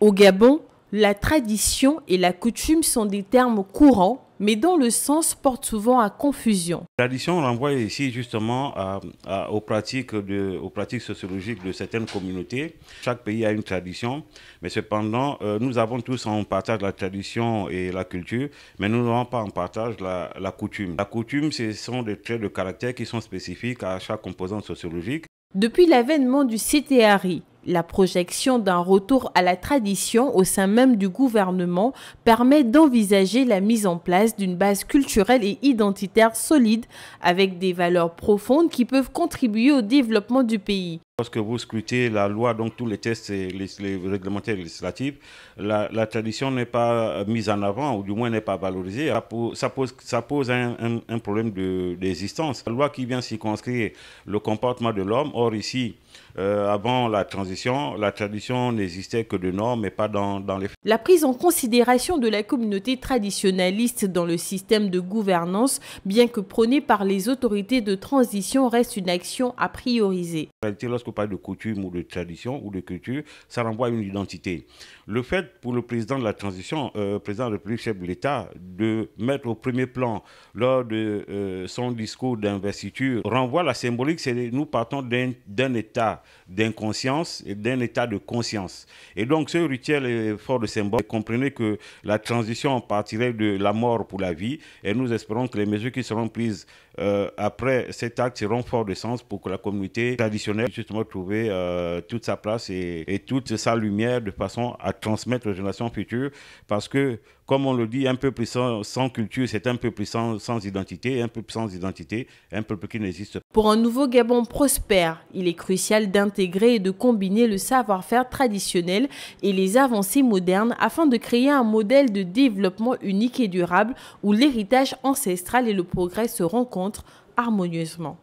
Au Gabon, la tradition et la coutume sont des termes courants, mais dont le sens porte souvent à confusion. La tradition renvoie ici justement aux, pratiques sociologiques de certaines communautés. Chaque pays a une tradition, mais cependant, euh, nous avons tous en partage la tradition et la culture, mais nous n'avons pas en partage la, coutume. La coutume, ce sont des traits de caractère qui sont spécifiques à chaque composante sociologique. Depuis l'avènement du CTRI, la projection d'un retour à la tradition au sein même du gouvernement permet d'envisager la mise en place d'une base culturelle et identitaire solide avec des valeurs profondes qui peuvent contribuer au développement du pays. Lorsque vous scrutez la loi, donc tous les tests les, les réglementaires législatifs, la, tradition n'est pas mise en avant, ou du moins n'est pas valorisée. Ça pose, ça pose, un, problème d'existence. la loi qui vient circonscrire le comportement de l'homme, or ici, euh, avant la transition, la tradition n'existait que de normes et pas dans, dans les La prise en considération de la communauté traditionnaliste dans le système de gouvernance, bien que prônée par les autorités de transition, reste une action à prioriser. réalité, lorsque pas de coutume ou de tradition ou de culture, ça renvoie à une identité. Le fait pour le président de la transition, euh, président de la République, chef de l'État, de mettre au premier plan lors de euh, son discours d'investiture renvoie à la symbolique, c'est nous partons d'un état d'inconscience et d'un état de conscience. Et donc ce rituel est fort de symbole. Comprenez que la transition partirait de la mort pour la vie et nous espérons que les mesures qui seront prises euh, après cet acte seront fort de sens pour que la communauté traditionnelle se trouver euh, toute sa place et, toute sa lumière de façon à transmettre aux générations futures. Parce que, comme on le dit, un peu sans, sans culture, c'est un peu plus sans identité, un peuple sans identité, un peuple qui n'existe pas. Pour un nouveau Gabon prospère, il est crucial d'intégrer et de combiner le savoir-faire traditionnel et les avancées modernes afin de créer un modèle de développement unique et durable où l'héritage ancestral et le progrès se rencontrent harmonieusement.